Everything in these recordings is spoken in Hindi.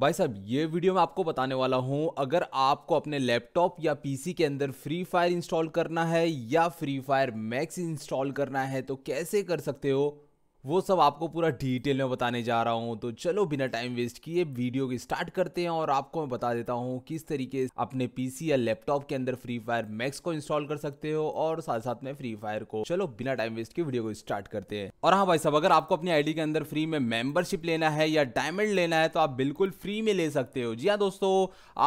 भाई साहब ये वीडियो मैं आपको बताने वाला हूँ अगर आपको अपने लैपटॉप या पीसी के अंदर फ्री फायर इंस्टॉल करना है या फ्री फायर मैक्स इंस्टॉल करना है तो कैसे कर सकते हो वो सब आपको पूरा डिटेल में बताने जा रहा हूँ तो चलो बिना टाइम वेस्ट किए वीडियो की स्टार्ट करते हैं और आपको मैं बता देता हूँ किस तरीके से अपने पीसी या लैपटॉप के अंदर फ्री फायर मैक्स को इंस्टॉल कर सकते हो और साथ साथ में फ्री फायर को चलो बिना टाइम वेस्ट किए वीडियो को स्टार्ट करते हैं और हाँ भाई साहब अगर आपको अपनी आईडी के अंदर फ्री में मेंबरशिप लेना है या डायमंड लेना है तो आप बिल्कुल फ्री में ले सकते हो जी हाँ दोस्तों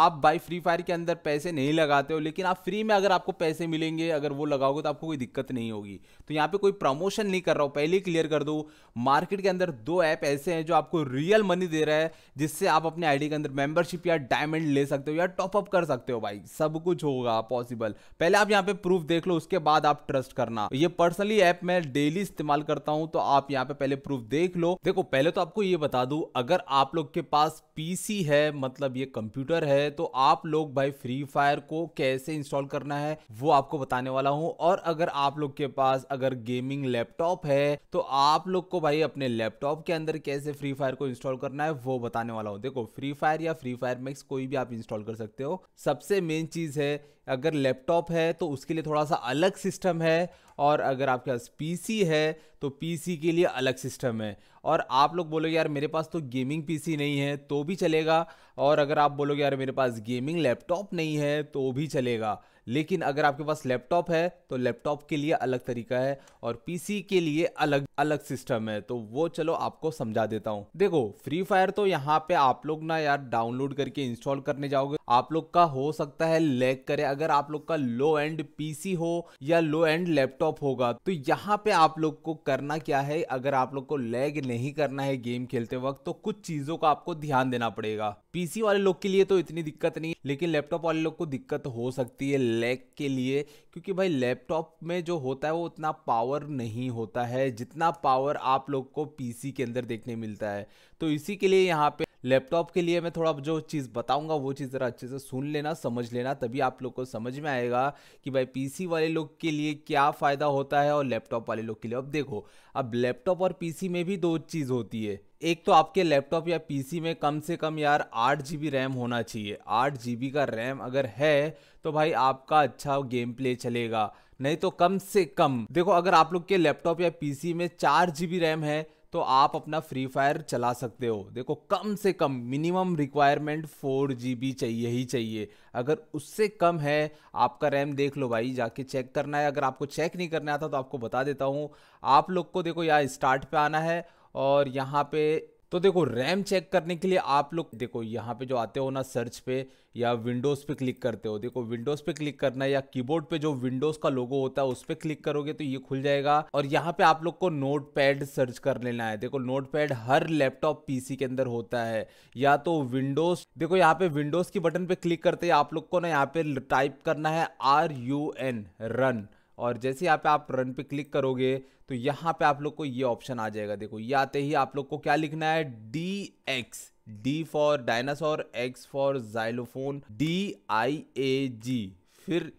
आप बाई फ्री फायर के अंदर पैसे नहीं लगाते हो लेकिन आप फ्री में अगर आपको पैसे मिलेंगे अगर वो लगाओगे तो आपको कोई दिक्कत नहीं होगी तो यहाँ पे कोई प्रमोशन नहीं कर रहा हूँ पहले क्लियर कर दो आपको मार्केट के अंदर दो ऐप ऐसे हैं जो आपको रियल मनी दे रहा है जिससे आप अपने आईडी के अंदर मेंबरशिप या डायमंड ले सकते हो या टॉप अप कर सकते हो भाई सब कुछ होगा पॉसिबल पहले आप यहाँ पे प्रूफ देख लो उसके बाद आप ट्रस्ट करना ये पर्सनली ऐप मैं डेली इस्तेमाल करता हूँ तो आप यहाँ पे पहले प्रूफ देख लो देखो पहले तो आपको ये बता दू अगर आप लोग के पास पीसी है मतलब ये कंप्यूटर है तो आप लोग भाई फ्री फायर को कैसे इंस्टॉल करना है वो आपको बताने वाला हूँ और अगर आप लोग के पास अगर गेमिंग लैपटॉप है तो आप लोग को भाई अपने लैपटॉप के अंदर कैसे फ्री फायर को इंस्टॉल करना है वो बताने वाला हूँ देखो फ्री फायर या फ्री फायर मैक्स कोई भी आप इंस्टॉल कर सकते हो सबसे मेन चीज़ है अगर लैपटॉप है तो उसके लिए थोड़ा सा अलग सिस्टम है और अगर आपके पास पी है तो पी के लिए अलग सिस्टम है और आप लोग बोलोगे यार मेरे पास तो गेमिंग पीसी नहीं है तो भी चलेगा और अगर आप बोलोगे यार मेरे पास गेमिंग लैपटॉप नहीं है तो भी चलेगा लेकिन अगर आपके पास लैपटॉप है तो लैपटॉप के लिए अलग तरीका है और पीसी के लिए अलग अलग सिस्टम है तो वो चलो आपको समझा देता हूँ देखो फ्री फायर तो यहाँ पे आप लोग ना यार डाउनलोड करके इंस्टॉल करने जाओगे आप लोग का हो सकता है लैग करे अगर आप लोग का लो एंड पीसी हो या लो एंड लैपटॉप होगा तो यहाँ पे आप लोग को करना क्या है अगर आप लोग को लैग नहीं करना है गेम खेलते वक्त तो कुछ चीजों का आपको ध्यान देना पड़ेगा पीसी वाले लोग के लिए तो इतनी दिक्कत नहीं लेकिन लैपटॉप वाले लोग को दिक्कत हो सकती है लैग के लिए क्योंकि भाई लैपटॉप में जो होता है वो उतना पावर नहीं होता है जितना ज़्यादा पावर आप लोग को पीसी के अंदर देखने मिलता है तो इसी के लिए यहाँ पे लैपटॉप के लिए मैं थोड़ा जो चीज़ बताऊंगा वो चीज़ ज़रा अच्छे से सुन लेना समझ लेना तभी आप लोग को समझ में आएगा कि भाई पीसी वाले लोग के लिए क्या फ़ायदा होता है और लैपटॉप वाले लोग के लिए अब देखो अब लैपटॉप और पीसी में भी दो चीज़ होती है एक तो आपके लैपटॉप या पीसी में कम से कम यार आठ जी रैम होना चाहिए आठ जी का रैम अगर है तो भाई आपका अच्छा गेम प्ले चलेगा नहीं तो कम से कम देखो अगर आप लोग के लैपटॉप या पीसी में चार जीबी रैम है तो आप अपना फ्री फायर चला सकते हो देखो कम से कम मिनिमम रिक्वायरमेंट फोर जी चाहिए ही चाहिए अगर उससे कम है आपका रैम देख लो भाई जाके चेक करना है अगर आपको चेक नहीं करना आता तो आपको बता देता हूँ आप लोग को देखो यहाँ स्टार्ट पे आना है और यहाँ पे तो देखो रैम चेक करने के लिए आप लोग देखो यहाँ पे जो आते हो ना सर्च पे या विंडोज़ पे क्लिक करते हो देखो विंडोज़ पे क्लिक करना है या कीबोर्ड पे जो विंडोज़ का लोगो होता है उस पर क्लिक करोगे तो ये खुल जाएगा और यहाँ पे आप लोग को नोट पैड सर्च कर लेना है देखो नोट पैड हर लैपटॉप पीसी के अंदर होता है या तो विंडोज देखो यहाँ पे विंडोज की बटन पे क्लिक करते ही आप लोग को ना यहाँ पे टाइप करना है आर यू एन रन और जैसे यहाँ पे आप रन पे क्लिक करोगे तो यहाँ पे आप लोग को ये ऑप्शन आ जाएगा देखो ये आते ही आप लोग को क्या लिखना है D X D for dinosaur X for xylophone D I A G फिर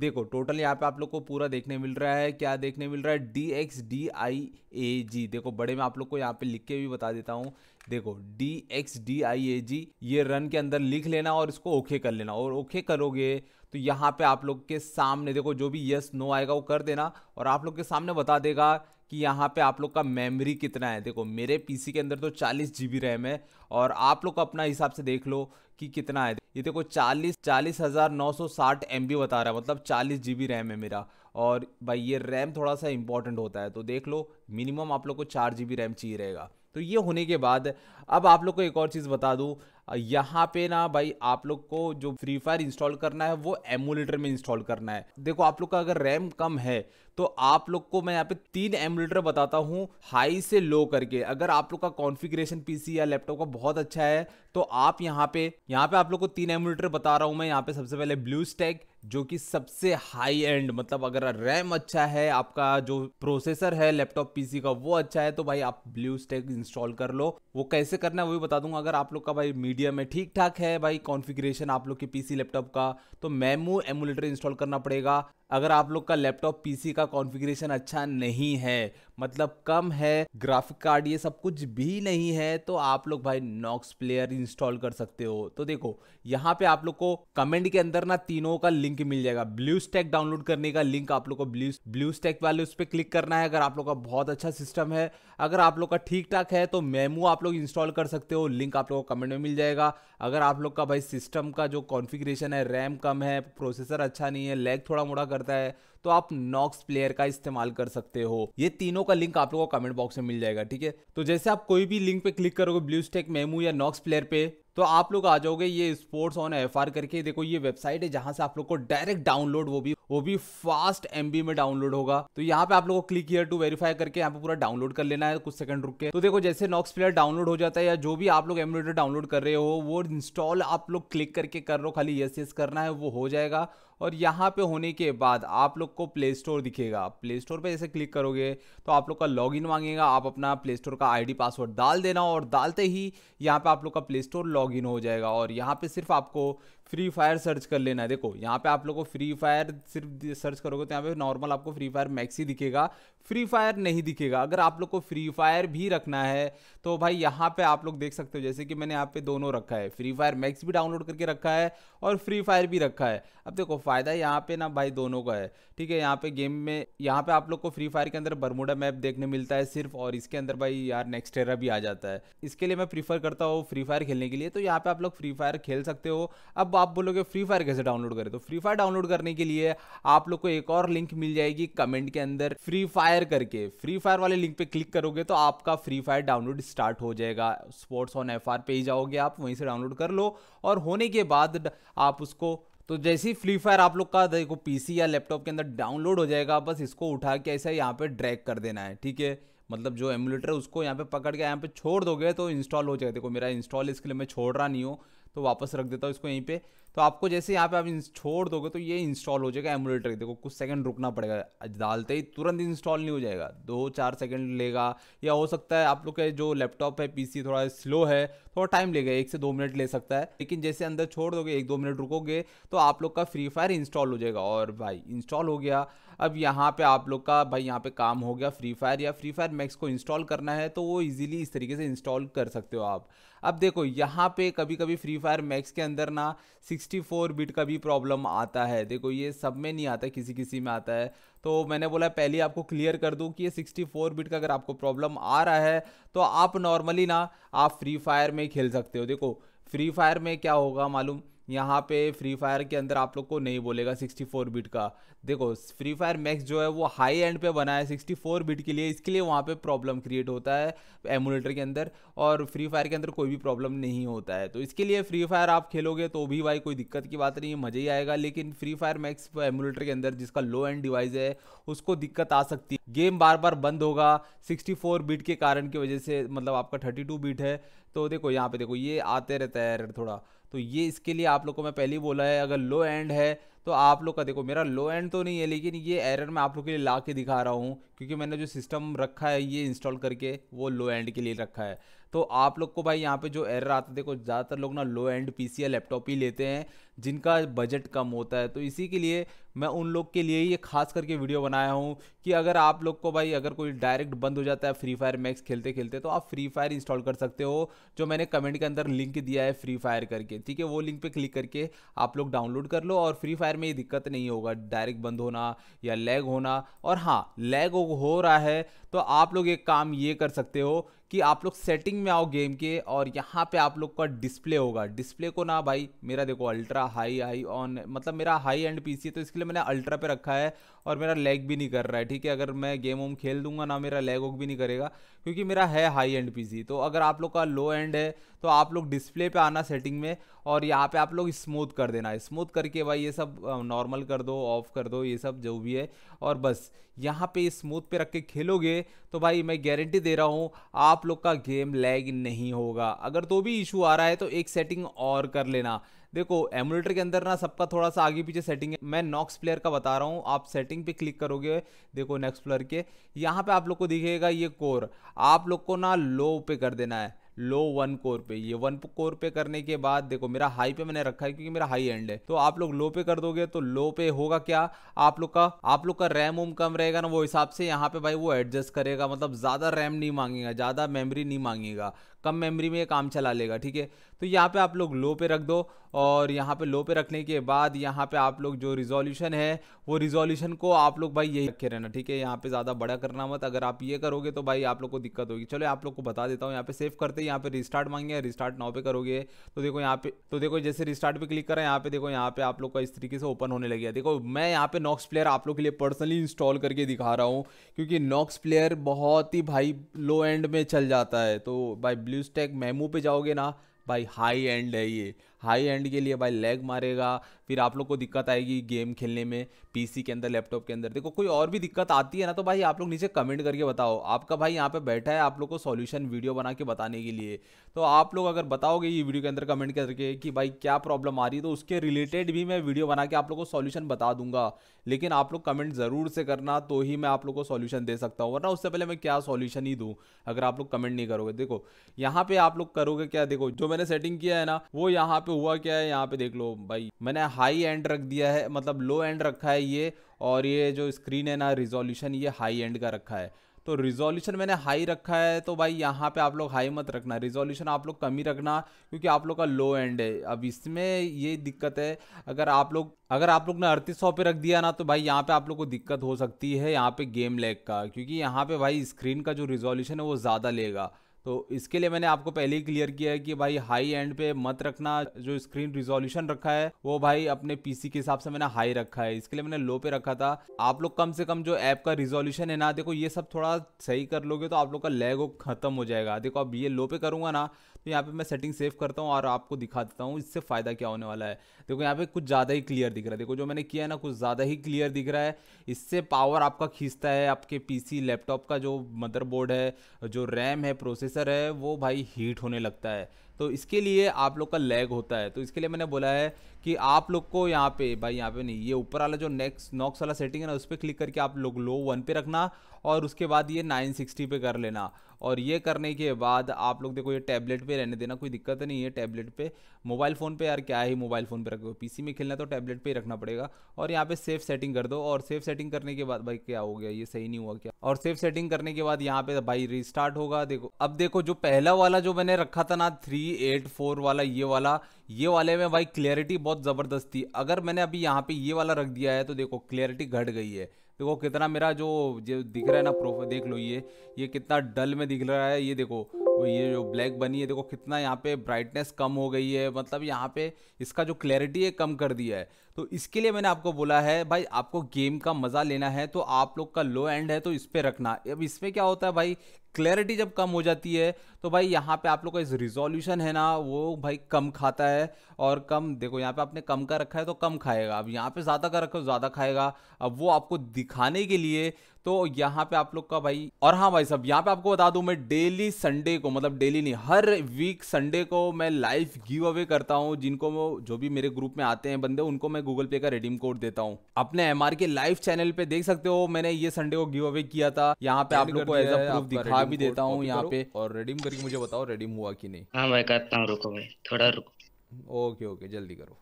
देखो टोटल यहाँ पे आप लोग को पूरा देखने मिल रहा है क्या देखने मिल रहा है D X D I A G देखो बड़े में आप लोग को यहाँ पे लिख के भी बता देता हूँ देखो D X D I A G ये रन के अंदर लिख लेना और इसको ओके कर लेना और ओके करोगे तो यहाँ पे आप लोग के सामने देखो जो भी यस नो आएगा वो कर देना और आप लोग के सामने बता देगा कि यहाँ पे आप लोग का मेमोरी कितना है देखो मेरे पीसी के अंदर तो जी बी रैम है और आप लोग अपना हिसाब से देख लो कि कितना है ये देखो चालीस चालीस हज़ार नौ सौ साठ एम बी बता रहा है मतलब जी बी रैम है मेरा और भाई ये रैम थोड़ा सा इंपॉर्टेंट होता है तो देख लो मिनिमम आप लोग को चार जी बी रैम चाहिए रहेगा तो ये होने के बाद अब आप लोग को एक और चीज़ बता दूँ यहाँ पे ना भाई आप लोग को जो फ्री फायर इंस्टॉल करना है वो एमुलेटर में इंस्टॉल करना है देखो आप लोग का अगर रैम कम है तो आप लोग को मैं यहाँ पे तीन एमुलेटर बताता हूँ हाई से लो करके अगर आप लोग का कॉन्फ़िगरेशन पीसी या लैपटॉप का बहुत अच्छा है तो आप यहाँ पे यहाँ पे आप लोग को तीन एमुलेटर बता रहा हूँ मैं यहाँ पे सबसे पहले ब्लू स्टैक जो कि सबसे हाई एंड मतलब अगर रैम अच्छा है आपका जो प्रोसेसर है लैपटॉप पीसी का वो अच्छा है तो भाई आप ब्लू स्टैक इंस्टॉल कर लो वो कैसे करना है वो भी बता दूंगा अगर आप लोग का भाई मीडियम है ठीक ठाक है भाई कॉन्फ़िगरेशन आप लोग के पीसी लैपटॉप का तो मेमो एमुलेटर इंस्टॉल करना पड़ेगा अगर आप लोग का लैपटॉप पीसी का कॉन्फ़िगरेशन अच्छा नहीं है मतलब कम है ग्राफिक कार्ड ये सब कुछ भी नहीं है तो आप लोग भाई नॉक्स प्लेयर इंस्टॉल कर सकते हो तो देखो यहाँ पे आप लोग को कमेंट के अंदर ना तीनों का लिंक मिल जाएगा ब्लू स्टैक डाउनलोड करने का लिंक आप लोग को ब्लू ब्लू स्टैक वाले उस पर क्लिक करना है अगर आप लोग का बहुत अच्छा सिस्टम है अगर आप लोग का ठीक ठाक है तो मेमो आप लोग इंस्टॉल कर सकते हो लिंक आप लोग को कमेंट में मिल जाएगा अगर आप लोग का भाई सिस्टम का जो कॉन्फिग्रेशन है रैम कम है प्रोसेसर अच्छा नहीं है लैग थोड़ा मोड़ा करता है तो आप नॉक्स प्लेयर का इस्तेमाल कर सकते हो ये तीनों का लिंक आप लोगों को कमेंट बॉक्स में मिल जाएगा ठीक है तो जैसे आप कोई भी लिंक पे क्लिक करोगे ब्लू स्टेक मेमू या नॉक्स प्लेयर पे तो आप लोग आ जाओगे ये स्पोर्ट्स ऑन एफ आर करके देखो ये वेबसाइट है जहां से आप लोग को डायरेक्ट डाउनलोड वो भी वो भी फास्ट एमबी में डाउनलोड होगा तो यहाँ पे आप लोग को क्लिक हियर टू वेरीफाई करके यहाँ पे पूरा डाउनलोड कर लेना है कुछ सेकंड रुक के तो देखो जैसे नॉक्स प्लेयर डाउनलोड हो जाता है या जो भी आप लोग एमुलेटर डाउनलोड कर रहे हो वो इंस्टॉल आप लोग क्लिक करके कर लो खाली यस यस करना है वो हो जाएगा और यहाँ पे होने के बाद आप लोग को प्ले स्टोर दिखेगा प्ले स्टोर पे जैसे क्लिक करोगे तो आप लोग का लॉगिन मांगेगा आप अपना प्ले स्टोर का आईडी पासवर्ड डाल देना और डालते ही यहाँ पे आप लोग का प्ले स्टोर इन हो जाएगा और यहाँ पे सिर्फ आपको फ्री फायर सर्च कर लेना है देखो यहाँ पे आप लोग को फ्री फायर सिर्फ सर्च करोगे तो यहाँ पे नॉर्मल आपको फ्री फायर मैक्सी दिखेगा फ्री फायर नहीं दिखेगा अगर आप लोग को फ्री फायर भी रखना है तो भाई यहाँ पे आप लोग देख सकते हो जैसे कि मैंने यहाँ पे दोनों रखा है फ्री फायर मैक्स भी डाउनलोड करके रखा है और फ्री फायर भी रखा है अब देखो फ़ायदा यहाँ पे ना भाई दोनों का है ठीक है यहाँ पे गेम में यहाँ पे आप लोग को फ्री फायर के अंदर बरमुडा मैप देखने मिलता है सिर्फ और इसके अंदर भाई यार नेक्स्ट एरा भी आ जाता है इसके लिए मैं प्रीफर करता हूँ फ्री फायर खेलने के लिए तो यहाँ पे आप लोग फ्री फायर खेल सकते हो अब आप बोलोगे फ्री फायर कैसे डाउनलोड करें तो फ्री फायर डाउनलोड करने के लिए आप लोग को एक और लिंक मिल जाएगी कमेंट के अंदर फ्री फायर करके फ्री फायर वाले लिंक पे क्लिक करोगे तो आपका फ्री फायर डाउनलोड स्टार्ट हो जाएगा स्पोर्ट्स ऑन एफ पे ही जाओगे आप वहीं से डाउनलोड कर लो और होने के बाद आप उसको तो जैसे ही फ्री फायर आप लोग का देखो पीसी या लैपटॉप के अंदर डाउनलोड हो जाएगा बस इसको उठा के ऐसा यहाँ पे ड्रैग कर देना है ठीक है मतलब जो एमुलेटर उसको यहाँ पे पकड़ के यहाँ पे छोड़ दोगे तो इंस्टॉल हो जाएगा देखो मेरा इंस्टॉल इसके लिए मैं छोड़ रहा नहीं हूँ तो वापस रख देता हूँ इसको यहीं पे तो आपको जैसे यहाँ पे आप छोड़ दोगे तो ये इंस्टॉल हो जाएगा एमुलेटर देखो कुछ सेकंड रुकना पड़ेगा डालते ही तुरंत इंस्टॉल नहीं हो जाएगा दो चार सेकंड लेगा या हो सकता है आप लोग का जो लैपटॉप है पीसी थोड़ा स्लो है थोड़ा टाइम लेगा एक से दो मिनट ले सकता है लेकिन जैसे अंदर छोड़ दोगे एक दो मिनट रुकोगे तो आप लोग का फ्री फायर इंस्टॉल हो जाएगा और भाई इंस्टॉल हो गया अब यहाँ पे आप लोग का भाई यहाँ पे काम हो गया फ्री फायर या फ्री फायर मैक्स को इंस्टॉल करना है तो वो इजीली इस तरीके से इंस्टॉल कर सकते हो आप अब देखो यहाँ पे कभी कभी फ्री फायर मैक्स के अंदर ना 64 बिट का भी प्रॉब्लम आता है देखो ये सब में नहीं आता किसी किसी में आता है तो मैंने बोला पहले आपको क्लियर कर दूँ कि ये 64 बिट का अगर आपको प्रॉब्लम आ रहा है तो आप नॉर्मली ना आप फ्री फायर में खेल सकते हो देखो फ्री फायर में क्या होगा मालूम यहाँ पे फ्री फायर के अंदर आप लोग को नहीं बोलेगा 64 बिट का देखो फ्री फायर मैक्स जो है वो हाई एंड पे बना है 64 बिट के लिए इसके लिए वहाँ पे प्रॉब्लम क्रिएट होता है एमुलेटर के अंदर और फ्री फायर के अंदर कोई भी प्रॉब्लम नहीं होता है तो इसके लिए फ्री फायर आप खेलोगे तो भी भाई कोई दिक्कत की बात नहीं है मज़ा ही आएगा लेकिन फ्री फायर मैक्स एमुलेटर के अंदर जिसका लो एंड डिवाइस है उसको दिक्कत आ सकती है गेम बार बार बंद होगा सिक्सटी बिट के कारण की वजह से मतलब आपका थर्टी बिट है तो देखो यहाँ पे देखो ये आते रहता है थोड़ा तो ये इसके लिए आप लोग को मैं पहले ही बोला है अगर लो एंड है तो आप लोग का देखो मेरा लो एंड तो नहीं है लेकिन ये एरर मैं आप लोग के लिए ला के दिखा रहा हूँ क्योंकि मैंने जो सिस्टम रखा है ये इंस्टॉल करके वो लो एंड के लिए रखा है तो आप लोग को भाई यहाँ पे जो एरर आता देखो ज़्यादातर लोग ना low end P C laptop ही लेते हैं जिनका बजट कम होता है तो इसी के लिए मैं उन लोग के लिए ये खास करके वीडियो बनाया हूँ कि अगर आप लोग को भाई अगर कोई डायरेक्ट बंद हो जाता है फ्री फायर मैक्स खेलते खेलते तो आप फ्री फायर इंस्टॉल कर सकते हो जो मैंने कमेंट के अंदर लिंक दिया है फ्री फायर करके ठीक है वो लिंक पर क्लिक करके आप लोग डाउनलोड कर लो और फ्री फायर में ये दिक्कत नहीं होगा डायरेक्ट बंद होना या लैग होना और हाँ लैग हो रहा है तो आप लोग एक काम ये कर सकते हो कि आप लोग सेटिंग में आओ गेम के और यहाँ पे आप लोग का डिस्प्ले होगा डिस्प्ले को ना भाई मेरा देखो अल्ट्रा हाई हाई ऑन मतलब मेरा हाई एंड पीसी है तो इसके लिए मैंने अल्ट्रा पे रखा है और मेरा लैग भी नहीं कर रहा है ठीक है अगर मैं गेम वेम खेल दूंगा ना मेरा लैग वोग भी नहीं करेगा क्योंकि मेरा है हाई एंड पीसी तो अगर आप लोग का लो एंड है तो आप लोग डिस्प्ले पे आना सेटिंग में और यहाँ पे आप लोग स्मूथ कर देना स्मूथ करके भाई ये सब नॉर्मल कर दो ऑफ कर दो ये सब जो भी है और बस यहाँ पे स्मूथ पे रख के खेलोगे तो भाई मैं गारंटी दे रहा हूँ आप लोग का गेम लैग नहीं होगा अगर तो भी इशू आ रहा है तो एक सेटिंग और कर लेना देखो एमुलेटर के अंदर ना सबका थोड़ा सा आगे पीछे सेटिंग है मैं नॉक्स प्लेयर का बता रहा हूँ आप सेटिंग पे क्लिक करोगे देखो नेक्स्ट प्लेयर के यहाँ पे आप लोग को दिखेगा ये कोर आप लोग को ना लो पे कर देना है लो वन कोर पे ये वन कोर पे करने के बाद देखो मेरा हाई पे मैंने रखा है क्योंकि मेरा हाई एंड है तो आप लोग लो पे कर दोगे तो लो पे होगा क्या आप लोग का आप लोग का रैम उम कम रहेगा ना वो हिसाब से यहाँ पे भाई वो एडजस्ट करेगा मतलब ज़्यादा रैम नहीं मांगेगा ज़्यादा मेमोरी नहीं मांगेगा कम मेमोरी में काम चला लेगा ठीक है तो यहाँ पे आप लोग लो पे रख दो और यहाँ पे लो पे रखने के बाद यहाँ पे आप लोग जो रिजोल्यूशन है वो रिजोल्यूशन को आप लोग भाई यही रखे रहना ठीक है यहाँ पे ज़्यादा बड़ा करना मत अगर आप ये करोगे तो भाई आप लोग को दिक्कत होगी चलो आप लोग को बता देता हूँ यहाँ पे सेव करते यहाँ पे रिस्टार्ट मांगे रिस्टार्ट नाव पे करोगे तो देखो यहाँ पे तो देखो जैसे रिस्टार्ट पे क्लिक करें यहाँ पे देखो यहाँ पे आप लोग का इस तरीके से ओपन होने लग गया देखो मैं यहाँ पे नॉक्स प्लेयर आप लोग के लिए पर्सनली इंस्टॉल करके दिखा रहा हूँ क्योंकि नॉक्स प्लेयर बहुत ही भाई लो एंड में चल जाता है तो भाई ब्लू स्टैक मेमू पे जाओगे ना भाई हाई एंड है ये हाई एंड के लिए भाई लैग मारेगा फिर आप लोग को दिक्कत आएगी गेम खेलने में पीसी के अंदर लैपटॉप के अंदर देखो कोई और भी दिक्कत आती है ना तो भाई आप लोग नीचे कमेंट करके बताओ आपका भाई यहाँ पे बैठा है आप लोग को सॉल्यूशन वीडियो बना के बताने के लिए तो आप लोग अगर बताओगे ये वीडियो के अंदर कमेंट करके कि भाई क्या प्रॉब्लम आ रही है तो उसके रिलेटेड भी मैं वीडियो बना के आप लोग को सॉल्यूशन बता दूंगा लेकिन आप लोग कमेंट ज़रूर से करना तो ही मैं आप लोग को सोल्यूशन दे सकता हूँ वरना उससे पहले मैं क्या सॉल्यूशन ही दूँ अगर आप लोग कमेंट नहीं करोगे देखो यहाँ पे आप लोग करोगे क्या देखो जो मैंने सेटिंग किया है ना वो यहाँ पर पे हुआ क्या है यहाँ पे देख लो भाई मैंने हाई एंड रख दिया है मतलब लो एंड रखा है ये और ये जो स्क्रीन है ना रिजोल्यूशन ये हाई एंड का रखा है तो रिजोल्यूशन मैंने हाई रखा है तो भाई यहाँ पे आप लोग हाई मत रखना रिजोल्यूशन आप लोग कम ही रखना क्योंकि आप लोग का लो एंड है अब इसमें ये दिक्कत है अगर आप लोग अगर आप लोग ने अड़तीस सौ पे रख दिया ना तो भाई यहाँ पे आप लोग को दिक्कत हो सकती है यहाँ पे गेम लैग का क्योंकि यहाँ पे भाई स्क्रीन का जो रिजोल्यूशन है वो ज़्यादा लेगा तो इसके लिए मैंने आपको पहले ही क्लियर किया है कि भाई हाई एंड पे मत रखना जो स्क्रीन रिजोल्यूशन रखा है वो भाई अपने पीसी के हिसाब से मैंने हाई रखा है इसके लिए मैंने लो पे रखा था आप लोग कम से कम जो ऐप का रिजोल्यूशन है ना देखो ये सब थोड़ा सही कर लोगे तो आप लोग का लैग खत्म हो जाएगा देखो अब ये लो पे करूंगा ना तो यहाँ पे मैं सेटिंग सेव करता हूँ और आपको दिखा देता हूँ इससे फ़ायदा क्या होने वाला है देखो यहाँ पे कुछ ज़्यादा ही क्लियर दिख रहा है देखो जो मैंने किया है ना कुछ ज़्यादा ही क्लियर दिख रहा है इससे पावर आपका खींचता है आपके पी लैपटॉप का जो मदरबोर्ड है जो रैम है प्रोसेसर है वो भाई हीट होने लगता है तो इसके लिए आप लोग का लैग होता है तो इसके लिए मैंने बोला है कि आप लोग को यहाँ पे भाई यहाँ पे नहीं ये ऊपर वाला जो नेक्स्ट नॉक्स वाला सेटिंग है ना उस पर क्लिक करके आप लोग लो वन पे रखना और उसके बाद ये 960 पे कर लेना और ये करने के बाद आप लोग देखो ये टैबलेट पे रहने देना कोई दिक्कत नहीं है टैबलेट पे मोबाइल फ़ोन पे यार क्या ही मोबाइल फ़ोन पे रखो पीसी में खेलना तो टैबलेट पे ही रखना पड़ेगा और यहाँ पे सेफ सेटिंग कर दो और सेफ सेटिंग करने के बाद भाई क्या हो गया ये सही नहीं हुआ क्या और सेफ सेटिंग करने के बाद यहाँ पे भाई रिस्टार्ट होगा देखो अब देखो जो पहला वाला जो मैंने रखा था ना थ्री एट फोर वाला ये वाला ये वाले में भाई क्लियरिटी बहुत ज़बरदस्त थी अगर मैंने अभी यहाँ पे ये वाला रख दिया है तो देखो क्लियरिटी घट गई है देखो कितना मेरा जो जो दिख रहा है ना प्रोफ देख लो ये ये कितना डल में दिख रहा है ये देखो ये जो ब्लैक बनी है देखो कितना यहाँ पे ब्राइटनेस कम हो गई है मतलब यहाँ पे इसका जो क्लैरिटी है कम कर दिया है तो इसके लिए मैंने आपको बोला है भाई आपको गेम का मज़ा लेना है तो आप लोग का लो एंड है तो इस पर रखना अब इसमें क्या होता है भाई क्लैरिटी जब कम हो जाती है तो भाई यहाँ पे आप लोग का इस रिजोल्यूशन है ना वो भाई कम खाता है और कम देखो यहाँ पे आपने कम का रखा है तो कम खाएगा अब यहाँ पे ज़्यादा का रखा है तो ज़्यादा खाएगा अब वो आपको दिखाने के लिए तो यहाँ पे आप लोग का भाई और हाँ भाई सब यहाँ पे आपको बता दूँ मैं डेली संडे को मतलब डेली नहीं हर वीक संडे को मैं लाइव गिव अवे करता हूँ जिनको जो भी मेरे ग्रुप में आते हैं बंदे उनको मैं गूगल पे का रिडीम कोड देता हूँ अपने एम के लाइव चैनल पे देख सकते हो मैंने ये संडे को गिव अवे किया था यहाँ पे आप लोग को एज अ प्रूफ दिखा करवा भी देता हूँ यहाँ पे और रेडीम करके मुझे बताओ रेडीम हुआ कि नहीं हाँ मैं करता हूँ रुको मैं थोड़ा रुको ओके ओके जल्दी करो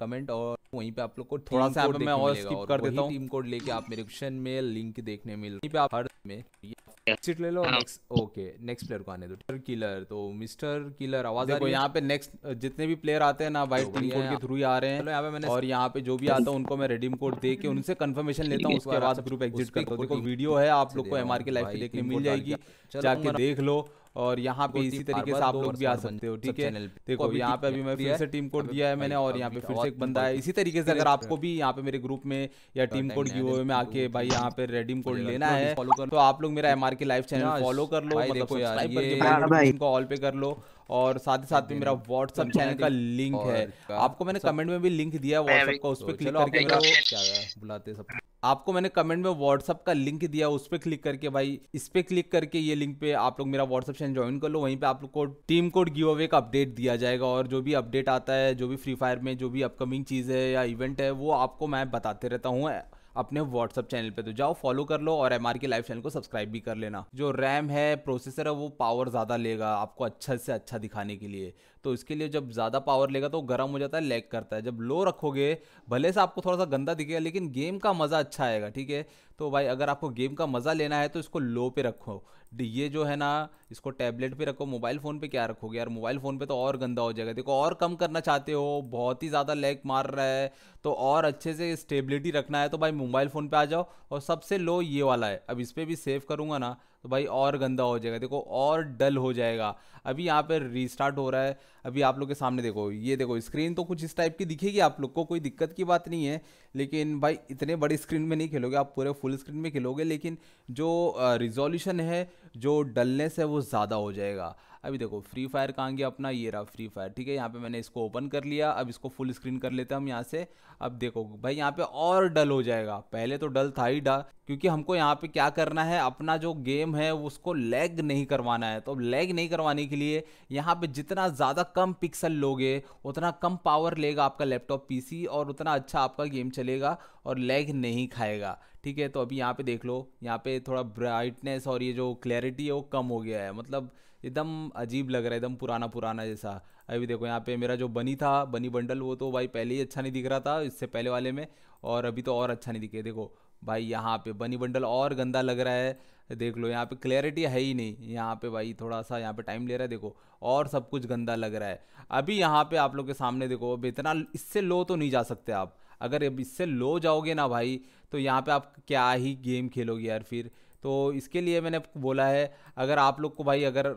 कमेंट और वहीं पे आप लोग को थोड़ा सा मैं और स्किप कर देता हूँ टीम कोड लेके आप मेरे क्वेश्चन में लिंक देखने मिल वहीं पे आप हर में एक्सिट ले लो नेक्स्ट ओके नेक्स्ट प्लेयर को आने दो मिस्टर किलर तो मिस्टर किलर आवाज देखो यहाँ पे नेक्स्ट जितने भी प्लेयर आते हैं ना वाइट टीम कोड के थ्रू ही आ रहे हैं यहाँ पे मैंने और यहाँ पे जो भी आता है उनको मैं रेडीम कोड दे के उनसे कंफर्मेशन लेता हूँ उसके बाद ग्रुप एग्जिट करता हूँ देखो वीडियो है आप लोग को एम आर के लाइफ देखने मिल जाएगी जाके देख लो और यहाँ पे इसी तरीके से आप लोग भी आ सकते हो ठीक है देखो यहाँ पे अभी मैं फिर से टीम कोड दिया है मैंने और यहाँ पे फिर से एक बंदा है इसी तरीके से अगर आपको भी यहाँ पे मेरे ग्रुप में या तो टीम कोड गिव में आके भाई यहाँ पे रेडीम कोड लेना है तो आप लोग मेरा एम के लाइव चैनल फॉलो कर लो मतलब यार ऑल पे कर लो और साथ ही साथ में मेरा व्हाट्सअप चैनल का लिंक है आपको मैंने कमेंट में भी लिंक दिया व्हाट्सएप का उस पर क्लिक तो करके मेरा क्या बुलाते सब आपको मैंने कमेंट में व्हाट्सअप का लिंक दिया उस पर क्लिक करके भाई इस पर क्लिक करके ये लिंक पे आप लोग मेरा व्हाट्सअप चैनल ज्वाइन कर लो वहीं पे आप लोग को टीम कोड गिव अवे का अपडेट दिया जाएगा और जो भी अपडेट आता है जो भी फ्री फायर में जो भी अपकमिंग चीज़ है या इवेंट है वो आपको मैं बताते रहता हूँ अपने व्हाट्सअप चैनल पे तो जाओ फॉलो कर लो और एम के लाइव चैनल को सब्सक्राइब भी कर लेना जो रैम है प्रोसेसर है वो पावर ज़्यादा लेगा आपको अच्छा से अच्छा दिखाने के लिए तो इसके लिए जब ज़्यादा पावर लेगा तो गर्म हो जाता है लैग करता है जब लो रखोगे भले से आपको थोड़ा सा गंदा दिखेगा लेकिन गेम का मज़ा अच्छा आएगा ठीक है तो भाई अगर आपको गेम का मज़ा लेना है तो इसको लो पे रखो ये जो है ना इसको टैबलेट पे रखो मोबाइल फ़ोन पे क्या रखोगे यार मोबाइल फ़ोन पे तो और गंदा हो जाएगा देखो और कम करना चाहते हो बहुत ही ज़्यादा लैग मार रहा है तो और अच्छे से स्टेबिलिटी रखना है तो भाई मोबाइल फ़ोन पे आ जाओ और सबसे लो ये वाला है अब इस पर भी सेव करूँगा ना तो भाई और गंदा हो जाएगा देखो और डल हो जाएगा अभी यहाँ पर रीस्टार्ट हो रहा है अभी आप लोग के सामने देखो ये देखो स्क्रीन तो कुछ इस टाइप की दिखेगी आप लोग को कोई दिक्कत की बात नहीं है लेकिन भाई इतने बड़े स्क्रीन में नहीं खेलोगे आप पूरे फुल स्क्रीन में खेलोगे लेकिन जो रिजोल्यूशन है जो डलनेस है वो ज़्यादा हो जाएगा अभी देखो फ्री फायर कहाँ गया अपना ये रहा फ्री फायर ठीक है यहाँ पे मैंने इसको ओपन कर लिया अब इसको फुल स्क्रीन कर लेते हैं हम यहाँ से अब देखो भाई यहाँ पे और डल हो जाएगा पहले तो डल था ही डा क्योंकि हमको यहाँ पे क्या करना है अपना जो गेम है उसको लैग नहीं करवाना है तो लैग नहीं करवाने के लिए यहाँ पे जितना ज़्यादा कम पिक्सल लोगे उतना कम पावर लेगा आपका लैपटॉप पीसी और उतना अच्छा आपका गेम चलेगा और लैग नहीं खाएगा ठीक है तो अभी यहाँ पे देख लो यहाँ पे थोड़ा ब्राइटनेस और ये जो क्लैरिटी है वो कम हो गया है मतलब एकदम अजीब लग रहा है एकदम पुराना पुराना जैसा अभी देखो यहाँ पे मेरा जो बनी था बनी बंडल वो तो भाई पहले ही अच्छा नहीं दिख रहा था इससे पहले वाले में और अभी तो और अच्छा नहीं दिखे देखो भाई यहाँ पे बनी बंडल और गंदा लग रहा है देख लो यहाँ पे क्लैरिटी है ही नहीं यहाँ पे भाई थोड़ा सा यहाँ पे टाइम ले रहा है देखो और सब कुछ गंदा लग रहा है अभी यहाँ पे आप लोग के सामने देखो अब इतना इससे लो तो नहीं जा सकते आप अगर अब इससे लो जाओगे ना भाई तो यहाँ पे आप क्या ही गेम खेलोगे यार फिर तो इसके लिए मैंने बोला है अगर आप लोग को भाई अगर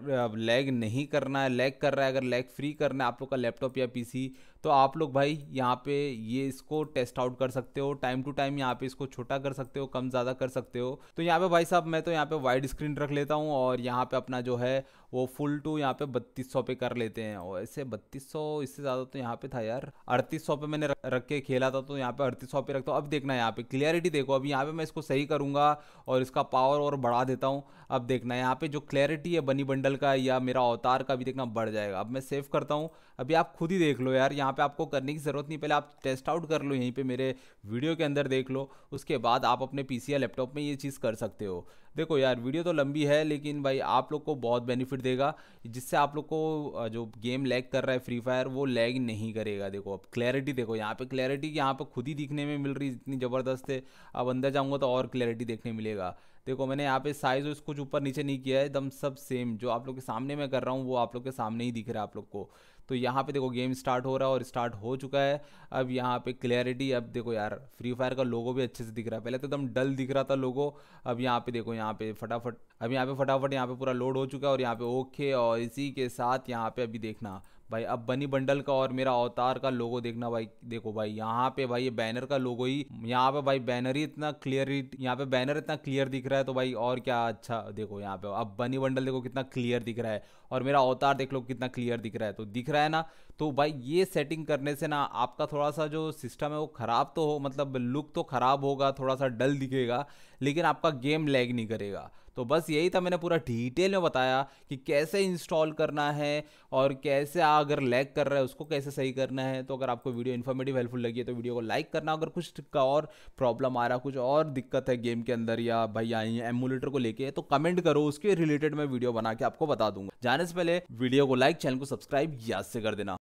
लैग नहीं करना है लैग कर रहा है अगर लैग फ्री करना है आप लोग का लैपटॉप या पीसी तो आप लोग भाई यहाँ पे ये इसको टेस्ट आउट कर सकते हो टाइम टू टाइम यहाँ पे इसको छोटा कर सकते हो कम ज़्यादा कर सकते हो तो यहाँ पे भाई साहब मैं तो यहाँ पे वाइड स्क्रीन रख लेता हूँ और यहाँ पे अपना जो है वो फुल टू यहाँ पे बत्तीस सौ पे कर लेते हैं और ऐसे बत्तीस सौ इससे ज़्यादा तो यहाँ पे था यार अड़तीस सौ पे मैंने रख के खेला था तो यहाँ पे अड़तीस सौ पे रखता हूँ अब देखना यहाँ पे क्लियरिटी देखो अब यहाँ पे मैं इसको सही करूँगा और इसका पावर और बढ़ा देता हूँ अब देखना यहाँ पे जो क्लैरिटी है बनी बंडल का या मेरा अवतार का भी देखना बढ़ जाएगा अब मैं सेव करता हूँ अभी आप खुद ही देख लो यार यहाँ यहाँ पे आपको करने की ज़रूरत नहीं पहले आप टेस्ट आउट कर लो यहीं पे मेरे वीडियो के अंदर देख लो उसके बाद आप अपने पीसी या लैपटॉप में ये चीज़ कर सकते हो देखो यार वीडियो तो लंबी है लेकिन भाई आप लोग को बहुत बेनिफिट देगा जिससे आप लोग को जो गेम लैग कर रहा है फ्री फायर वो लैग नहीं करेगा देखो अब क्लैरिटी देखो यहाँ पे क्लैरिटी यहाँ पे खुद ही दिखने में मिल रही इतनी ज़बरदस्त है अब अंदर जाऊँगा तो और क्लैरिटी देखने मिलेगा देखो मैंने यहाँ पे साइज और कुछ ऊपर नीचे नहीं किया है एकदम सब सेम जो आप लोग के सामने मैं कर रहा हूँ वो आप लोग के सामने ही दिख रहा है आप लोग को तो यहाँ पे देखो गेम स्टार्ट हो रहा है और स्टार्ट हो चुका है अब यहाँ पे क्लियरिटी अब देखो यार फ्री फायर का लोगो भी अच्छे से दिख रहा है पहले तो एकदम डल दिख रहा था लोगो अब यहाँ पे देखो यहाँ पे फटाफट अब यहाँ पे फटाफट यहाँ पे पूरा लोड हो चुका है और यहाँ पे ओके और इसी के साथ यहाँ पे अभी देखना भाई अब बनी बंडल का और मेरा अवतार का लोगो देखना भाई देखो भाई यहाँ पे भाई ये बैनर का लोगो ही यहाँ पे भाई बैनर ही इतना क्लियर यहाँ पे बैनर इतना क्लियर दिख रहा है तो भाई और क्या अच्छा देखो यहाँ पे अब बनी बंडल देखो कितना क्लियर दिख रहा है और मेरा अवतार देख लो कितना क्लियर दिख रहा है तो दिख रहा है ना तो भाई ये सेटिंग करने से ना आपका थोड़ा सा जो सिस्टम है वो ख़राब तो हो मतलब लुक तो ख़राब होगा थोड़ा सा डल दिखेगा लेकिन आपका गेम लैग नहीं करेगा तो बस यही था मैंने पूरा डिटेल में बताया कि कैसे इंस्टॉल करना है और कैसे अगर लैग कर रहा है उसको कैसे सही करना है तो अगर आपको वीडियो इन्फॉर्मेटिव हेल्पफुल लगी है तो वीडियो को लाइक करना अगर कुछ का और प्रॉब्लम आ रहा कुछ और दिक्कत है गेम के अंदर या भाई आई एमुलेटर को लेके तो कमेंट करो उसके रिलेटेड मैं वीडियो बना के आपको बता दूंगा जाने से पहले वीडियो को लाइक चैनल को सब्सक्राइब याद से कर देना